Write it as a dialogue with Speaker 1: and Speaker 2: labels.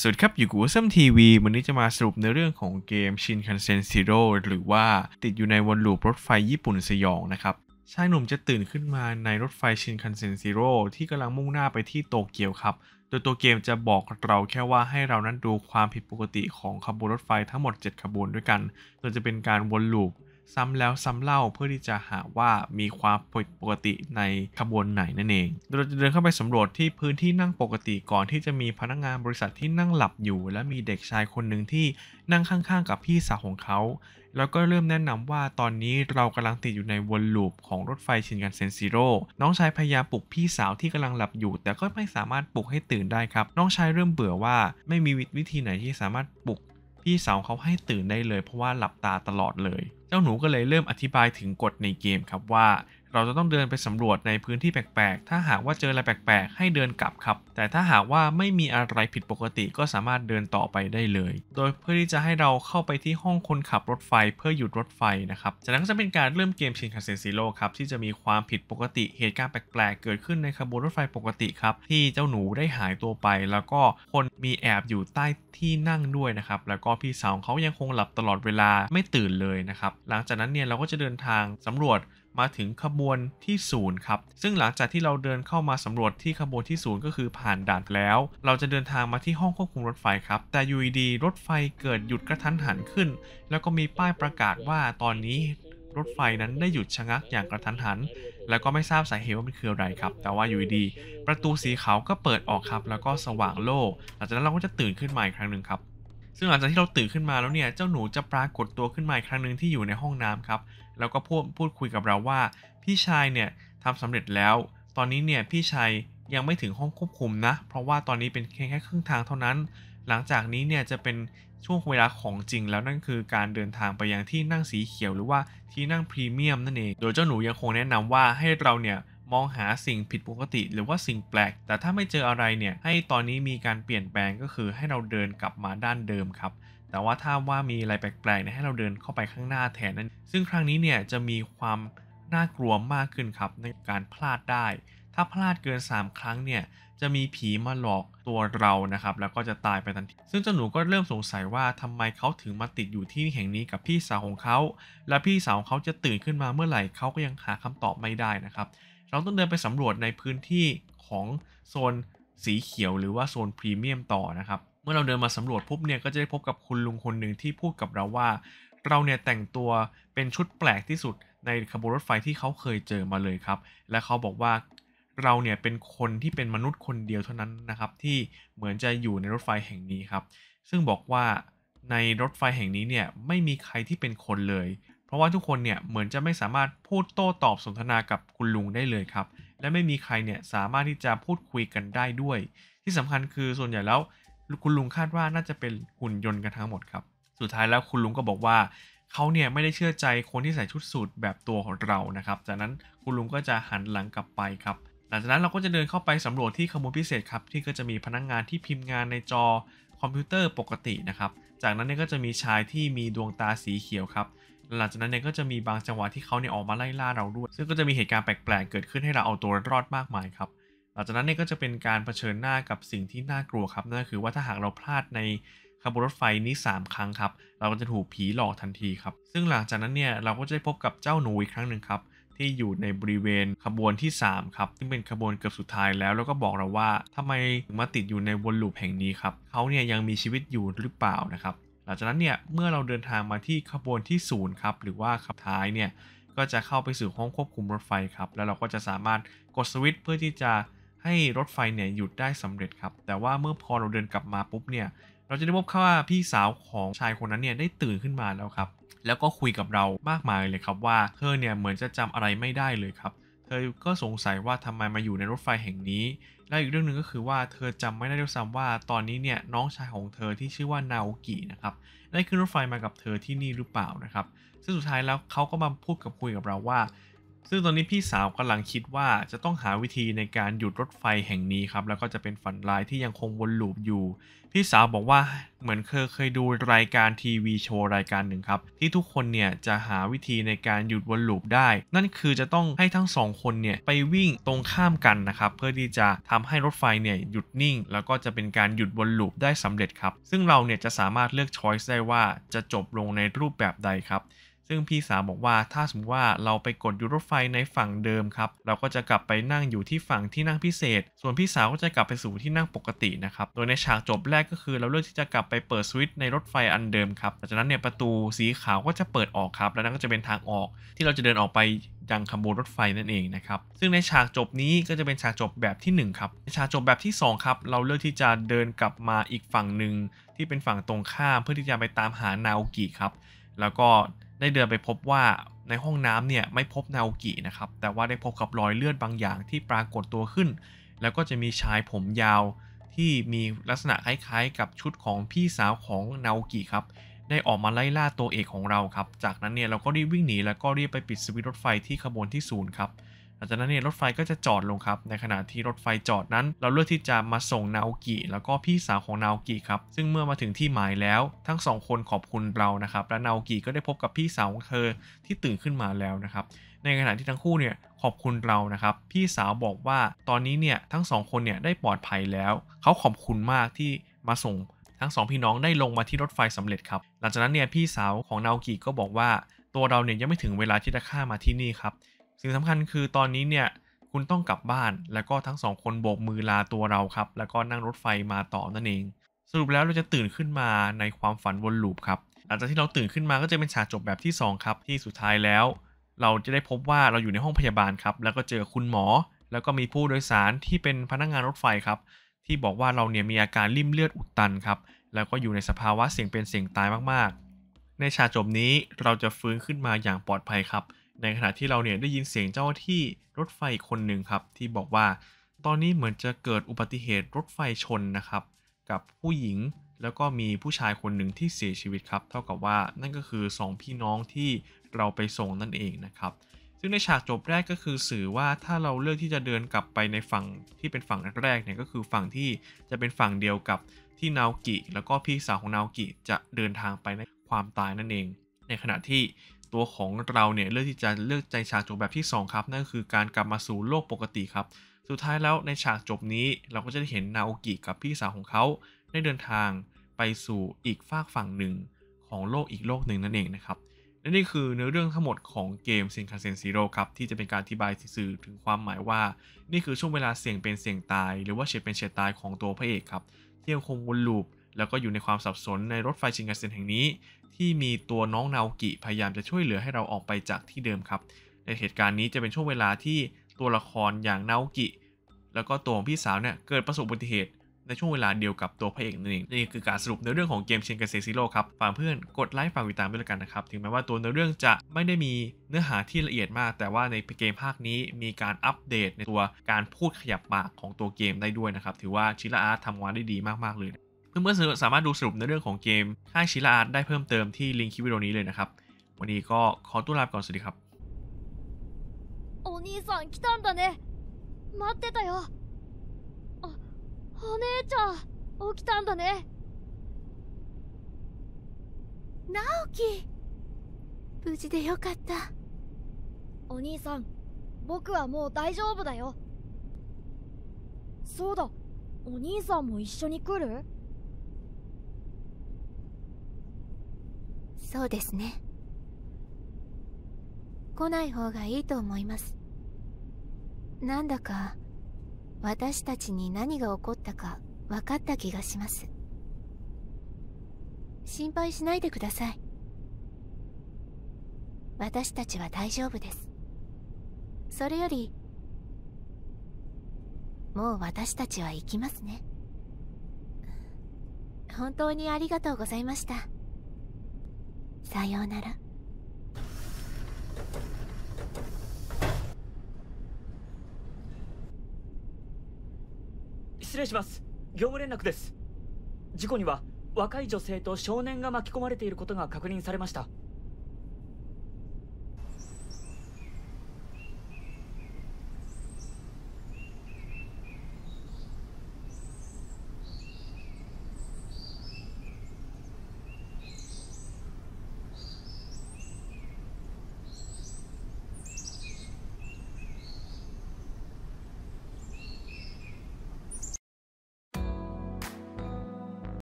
Speaker 1: สวัสดีครับอยู่กับซัมทีวีวันนี้จะมาสรุปในเรื่องของเกมชินคันเซ็นซิโร่หรือว่าติดอยู่ในวนลูปรถไฟญี่ปุ่นสยองนะครับชายหนุ่มจะตื่นขึ้นมาในรถไฟชินคันเซ็นซิโร่ที่กำลังมุ่งหน้าไปที่โตเกียวครับ โดยตัวเกมจะบอกเราแค่ว่าให้เรานั้นดูความผิดปกติของขบวนรถไฟทั้งหมด 7 ขบวนด้วยกันโดยจะเป็นการวนลูปซ้ำแล้ว ซ้ำเล่าเพื่อที่จะหาว่ามีความผิดปกติในขบวนไหนนั่นเอง เราจะเดินเข้าไปสำรวจที่พื้นที่นั่งปกติก่อนที่จะมีพนักงานบริษัทที่นั่งหลับอยู่ และมีเด็กชายคนหนึ่งที่นั่งข้างๆกับพี่สาวของเขา แล้วก็เริ่มแนะนำว่าตอนนี้เรากำลังติดอยู่ในวนลูปของรถไฟชินกันเซนซิโร่น้องชายพยายามปลุกพี่สาวที่กำลังหลับอยู่ แต่ก็ไม่สามารถปลุกให้ตื่นได้ครับน้องชายเริ่มเบื่อว่า ไม่มีวิธีไหนที่สามารถปลุกพี่สาวเขาให้ตื่นได้เลยเพราะว่าหลับตาตลอดเลย เจ้าหนูก็เลยเริ่มอธิบายถึงกฎในเกมครับว่าเราจะต้องเดินไปสำรวจในพื้นที่แปลกๆ ถ้าหากว่าเจออะไรแปลกๆ ให้เดินกลับครับ แต่ถ้าหากว่าไม่มีอะไรผิดปกติ ก็สามารถเดินต่อไปได้เลย โดยเพื่อที่จะให้เราเข้าไปที่ห้องคนขับรถไฟเพื่อหยุดรถไฟนะครับจากนั้นก็จะเป็นการเริ่มเกมชินคัเซนซีโร่ครับที่จะมีความผิดปกติเหตุการณ์แปลกๆ เกิดขึ้นในขบวนรถไฟปกติครับที่เจ้าหนูได้หายตัวไป แล้วก็คนมีแอบอยู่ใต้ที่นั่งด้วยนะครับแล้วก็พี่สาวเขายังคงหลับตลอดเวลาไม่ตื่นเลยนะครับหลังจากนั้นเนี่ยเราก็จะเดินทางสำรวจมาถึงขบวนที่ศูนย์ครับ ซึ่งหลังจากที่เราเดินเข้ามาสำรวจที่ขบวนที่ศูนย์ก็คือผ่านด่านแล้ว เราจะเดินทางมาที่ห้องควบคุมรถไฟครับ แต่ยูดีรถไฟเกิดหยุดกระทันหันขึ้น แล้วก็มีป้ายประกาศว่าตอนนี้รถไฟนั้นได้หยุดชะงักอย่างกระทันหัน แล้วก็ไม่ทราบสาเหตุว่ามันคืออะไรครับ แต่ว่าอยู่ดีประตูสีขาวก็เปิดออกครับ แล้วก็สว่างโล่หลังจากนั้นเราก็จะตื่นขึ้นมาอีกครั้งหนึ่งครับ ซึ่งหลังจากที่เราตื่นขึ้นมาแล้วเนี่ย เจ้าหนูจะปรากฏตัวขึ้นมาอีกครั้งหนึ่งที่อยู่ในห้องน้ำครับแล้วก็พูดพูดคุยกับเราว่าพี่ชายเนี่ยทำสำเร็จแล้ว ตอนนี้เนี่ยพี่ชายยังไม่ถึงห้องควบคุมนะ เพราะว่าตอนนี้เป็นแค่แค่ครึ่งทางเท่านั้น หลังจากนี้เนี่ยจะเป็นช่วงเวลาของจริงแล้วนั่นคือการเดินทางไปยังที่นั่งสีเขียว หรือว่าที่นั่งพรีเมียม นั่นเองโดยเจ้าหนูยังคงแนะนำว่าให้เราเนี่ยมองหาสิ่งผิดปกติ หรือว่าสิ่งแปลก แต่ถ้าไม่เจออะไรเนี่ยให้ตอนนี้มีการเปลี่ยนแปลงก็คือให้เราเดินกลับมาด้านเดิมครับแต่ว่าถ้าว่ามีอะไรแปลกๆนให้เราเดินเข้าไปข้างหน้าแทนนั่น ซึ่งครั้งนี้เนี่ยจะมีความน่ากลัวมากขึ้นครับในการพลาดได้ ถ้าพลาดเกิน 3 ครั้งเนี่ยจะมีผีมาหลอกตัวเรานะครับแล้วก็จะตายไปทันที ซึ่งเจ้าหนูก็เริ่มสงสัยว่าทำไมเขาถึงมาติดอยู่ที่แห่งนี้กับพี่สาวของเขา และพี่สาวของเขาจะตื่นขึ้นมาเมื่อไหร่เขาก็ยังหาคำตอบไม่ได้นะครับ เราต้องเดินไปสำรวจในพื้นที่ของโซนสีเขียวหรือว่าโซนพรีเมียมต่อนะครับเมื่อเราเดินมาสำรวจปุ๊บเนี่ย ก็จะได้พบกับคุณลุงคนหนึ่งที่พูดกับเราว่า เราเนี่ยแต่งตัวเป็นชุดแปลกที่สุดในขบวนรถไฟที่เขาเคยเจอมาเลยครับ และเขาบอกว่าเราเนี่ยเป็นคนที่เป็นมนุษย์คนเดียวเท่านั้นนะครับ ที่เหมือนจะอยู่ในรถไฟแห่งนี้ครับ ซึ่งบอกว่าในรถไฟแห่งนี้เนี่ยไม่มีใครที่เป็นคนเลย เพราะว่าทุกคนเนี่ยเหมือนจะไม่สามารถพูดโต้ตอบสนทนากับคุณลุงได้เลยครับ และไม่มีใครเนี่ยสามารถที่จะพูดคุยกันได้ด้วย ที่สำคัญคือส่วนใหญ่แล้วคุณลุงคาดว่าน่าจะเป็นหุ่นยนต์กันทั้งหมดครับ สุดท้ายแล้วคุณลุงก็บอกว่า เขาเนี่ยไม่ได้เชื่อใจคนที่ใส่ชุดสูทแบบตัวของเรานะครับ จากนั้นคุณลุงก็จะหันหลังกลับไปครับ หลังจากนั้นเราก็จะเดินเข้าไปสำรวจที่ขบวนพิเศษครับ ที่ก็จะมีพนักงงานที่พิมพ์งานในจอคอมพิวเตอร์ปกตินะครับ จากนั้นเนี่ยก็จะมีชายที่มีดวงตาสีเขียวครับหลังจากนั้นเนี่ยก็จะมีบางจังหวะที่เขาเนี่ยออกมาไล่ล่าเราด้วยซึ่งก็จะมีเหตุการณ์แปลกๆเกิดขึ้นให้เราเอาตัวรอดมากมายครับหลังจากนั้นเนี่ยก็จะเป็นการเผชิญหน้ากับสิ่งที่น่ากลัวครับนั่นก็คือว่าถ้าหากเราพลาดในขบวนรถไฟนี้ 3 ครั้งครับเราก็จะถูกผีหลอกทันทีครับซึ่งหลังจากนั้นเนี่ยเราก็จะได้พบกับเจ้าหนูอีกครั้งหนึ่งครับที่อยู่ในบริเวณขบวนที่3ครับซึ่งเป็นขบวนเกือบสุดท้ายแล้ว แล้วก็บอกเราว่าทำไมมาติดอยู่ในวนลูปแห่งนี้ครับเขาเนี่ยยังมีชีวิตอยู่หรือเปล่านะครับหลังจากนั้นเนี่ยเมื่อเราเดินทางมาที่ขบวนที่ศูนย์ครับหรือว่าขับท้ายเนี่ยก็จะเข้าไปสู่ห้องควบคุมรถไฟครับแล้วเราก็จะสามารถกดสวิตช์เพื่อที่จะให้รถไฟเนี่ยหยุดได้สำเร็จครับ แต่ว่าเมื่อพอเราเดินกลับมาปุ๊บเนี่ยเราจะได้พบว่าพี่สาวของชายคนนั้นเนี่ยได้ตื่นขึ้นมาแล้วครับ แล้วก็คุยกับเรามากมายเลยครับว่าเธอเนี่ยเหมือนจะจำอะไรไม่ได้เลยครับเธอก็สงสัยว่าทำไมมาอยู่ในรถไฟแห่งนี้และอีกเรื่องหนึ่งก็คือว่าเธอจำไม่ได้ด้วยซ้ำว่า ตอนนี้เนี่ยน้องชายของเธอที่ชื่อว่านาโอกินะครับได้ขึ้นรถไฟมากับเธอที่นี่หรือเปล่านะครับ ซึ่งสุดท้ายแล้วเขาก็มาพูดกับคุยกับเราว่าซึ่งตอนนี้พี่สาวกำลังคิดว่าจะต้องหาวิธีในการหยุดรถไฟแห่งนี้ครับ แล้วก็จะเป็นฝันร้ายที่ยังคงวนลูปอยู่ พี่สาวบอกว่าเหมือนเคยเคยดูรายการทีวีโชว์รายการหนึ่งครับ ที่ทุกคนเนี่ยจะหาวิธีในการหยุดวนลูปได้ นั่นคือจะต้องให้ทั้งสองคนเนี่ยไปวิ่งตรงข้ามกันนะครับ เพื่อที่จะทำให้รถไฟเนี่ยหยุดนิ่ง แล้วก็จะเป็นการหยุดวนลูปได้สำเร็จครับซึ่งเราเนี่ยจะสามารถเลือกช้อยส์ได้ว่าจะจบลงในรูปแบบใดครับซึ่งพี่สาวบอกว่าถ้าสมมติว่าเราไปกดยูรถไฟในฝั่งเดิมครับ เราก็จะกลับไปนั่งอยู่ที่ฝั่งที่นั่งพิเศษ ส่วนพี่สาวก็จะกลับไปสู่ที่นั่งปกตินะครับโดยในฉากจบแรกก็คือเราเลือกที่จะกลับไปเปิดสวิตช์ในรถไฟอันเดิมครับหลังจากนั้นเนี่ยประตูสีขาวก็จะเปิดออกครับ แล้วนั่นก็จะเป็นทางออกที่เราจะเดินออกไปยังขบวนรถไฟนั่นเองนะครับซึ่งในฉากจบนี้ก็จะเป็นฉากจบแบบที่1ครับในฉากจบแบบที่2ครับเราเลือกที่จะเดินกลับมาอีกฝั่งหนึ่งที่เป็นฝั่งตรงข้ามเพื่อที่จะไปตามหานาโอกิครับ แล้วก็ได้เดินไปพบว่าในห้องน้ำเนี่ยไม่พบนาโอกินะครับแต่ว่าได้พบกับรอยเลือดบางอย่างที่ปรากฏตัวขึ้น แล้วก็จะมีชายผมยาวที่มีลักษณะคล้ายๆกับชุดของพี่สาวของนาโอกิครับ ได้ออกมาไล่ล่าตัวเอกของเราครับจากนั้นเนี่ยเราก็รีบวิ่งหนีแล้วก็รีบไปปิดสวิตช์รถไฟที่ขบวนที่ศูนย์ครับังจากนั้นเนี่ยรถไฟก็จะจอดลงครับ ในขณะที่รถไฟจอดนั้น เราเลือกที่จะมาส่งนาโอกิแล้วก็พี่สาวของนาโอกิครับซึ่งเมื่อมาถึงที่หมายแล้ว ทั้งสองคนขอบคุณเรานะครับและนาโอกิก็ได้พบกับพี่สาวของเธอที่ตื่นขึ้นมาแล้วนะครับในขณะที่ทั้งคู่เนี่ยขอบคุณเรานะครับ พี่สาวบอกว่าตอนนี้เนี่ยทั้งสองคนเนี่ยได้ปลอดภัยแล้วเขาขอบคุณมากที่มาส่ง ทั้งสองพี่น้องได้ลงมาที่รถไฟสำเร็จครับหลังจากนั้นเนี่ยพี่สาวของนาโอกิก็บอกว่า ตัวเราเนี่ยยังไม่ถึงเวลาที่จะข้ามาที่นี่ครับสิ่งสำคัญคือตอนนี้เนี่ยคุณต้องกลับบ้านแล้วก็ทั้งสองคนโบกมือลาตัวเราครับแล้วก็นั่งรถไฟมาต่อนั่นเอง สรุปแล้วเราจะตื่นขึ้นมาในความฝันวนลูปครับหลังจากที่เราตื่นขึ้นมาก็จะเป็นฉากจบแบบที่ 2 ครับที่สุดท้ายแล้ว เราจะได้พบว่าเราอยู่ในห้องพยาบาลครับแล้วก็เจอคุณหมอ แล้วก็มีผู้โดยสารที่เป็นพนักงงานรถไฟครับที่บอกว่าเราเนี่ยมีอาการริ่มเลือดอุดตันครับแล้วก็อยู่ในสภาวะเสี่ยงเป็นเสี่ยงตายมากๆ ในฉากจบนี้เราจะฟื้นขึ้นมาอย่างปลอดภัยครับในขณะที่เราเนี่ยได้ยินเสียงเจ้าที่รถไฟคนหนึ่งครับ ที่บอกว่า ตอนนี้เหมือนจะเกิดอุบัติเหตุรถไฟชนนะครับ กับผู้หญิงแล้วก็มีผู้ชายคนหนึ่งที่เสียชีวิตครับ เท่ากับว่านั่นก็คือ 2 พี่น้องที่เราไปส่งนั่นเองนะครับ ซึ่งในฉากจบแรกก็คือสื่อว่าถ้าเราเลือกที่จะเดินกลับไปในฝั่งที่เป็นฝั่งแรกเนี่ยก็คือฝั่งที่จะเป็นฝั่งเดียวกับที่นาโกิ แล้วก็พี่สาวของนาโกิจะเดินทางไปในความตายนั่นเอง ในขณะที่ตัวของเราเนี่ยเลือกที่จะเลือกใจฉากจบแบบที่2ครับนั่นคือการกลับมาสู่โลกปกติครับ สุดท้ายแล้วในฉากจบนี้เราก็จะได้เห็นนาโอกิกับพี่สาวของเขาได้เดินทางไปสู่อีกฝากฝั่งหนึ่ง ของโลกอีกโลกหนึ่งนั่นเองนะครับและนี่คือเนื้อเรื่องทั้งหมดของเกมเซนคาเซนซีโร่ครับที่จะเป็นการอธิบายสื่อถึงความหมายว่า นี่คือช่วงเวลาเสี่ยงเป็นเสี่ยงตาย หรือว่าเฉดเป็นเฉดตายของตัวพระเอกครับที่ยังคงวนลูปแล้วก็อยู่ในความสับสนในรถไฟชิงกันเซ็นแห่งนี้ ที่มีตัวน้องนาโอกิพยายามจะช่วยเหลือให้เราออกไปจากที่เดิมครับ ในเหตุการณ์นี้จะเป็นช่วงเวลาที่ตัวละครอย่างนาโอกิ แล้วก็ตัวของพี่สาวเนี่ยเกิดประสบอุบัติเหตุในช่วงเวลาเดียวกับตัวพระเอกนั่นเองนี่คือการสรุปในเรื่องของเกมเชนกันเซซิโร่ครับฝากเพื่อนกดไลค์ฝากติดตามด้วยกันนะครับถึงแม้ว่าตัวในเรื่องจะไม่ได้มีเนื้อหาที่ละเอียดมาก แต่ว่าในเกมภาคนี้มีการอัปเดตในตัวการพูดขยับปากของตัวเกมได้ด้วยนะครับถือว่าชิระอาร์ททำงานได้ดีมากๆเลยเมื่อนๆสามารถดูสรุปในเรื่องของเกมค่ายชิลาได้เพิ่มเติมที่ลิงค์คลิปวิดีโอนี้เลยนะครับวันนี้ก็ขอตัวลาไก่อนสวัสดีครับお兄さん来たんだね待ってたよあお姉ちゃん起きたんだね直樹無事でよかったお兄さん僕はもう大丈夫だよそうだお兄さんも一緒に来るそうですね来ない方がいいと思いますなんだか私たちに何が起こったか分かった気がします心配しないでください私たちは大丈夫ですそれよりもう私たちは行きますね本当にありがとうございましたさようなら失礼します業務連絡です事故には若い女性と少年が巻き込まれていることが確認されました